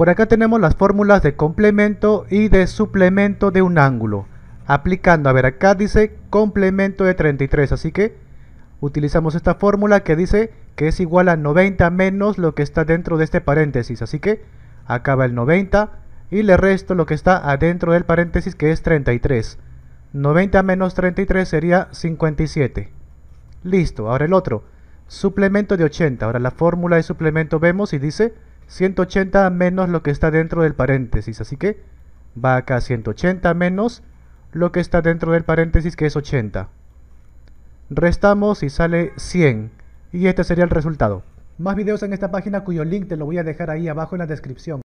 Por acá tenemos las fórmulas de complemento y de suplemento de un ángulo. Aplicando, a ver, acá dice complemento de 33, así que utilizamos esta fórmula que dice que es igual a 90 menos lo que está dentro de este paréntesis. Así que acaba el 90 y le resto lo que está adentro del paréntesis que es 33. 90 menos 33 sería 57. Listo, ahora el otro. Suplemento de 80. Ahora la fórmula de suplemento vemos y dice 180 menos lo que está dentro del paréntesis, así que va acá 180 menos lo que está dentro del paréntesis que es 80. Restamos y sale 100 y este sería el resultado. Más videos en esta página cuyo link te lo voy a dejar ahí abajo en la descripción.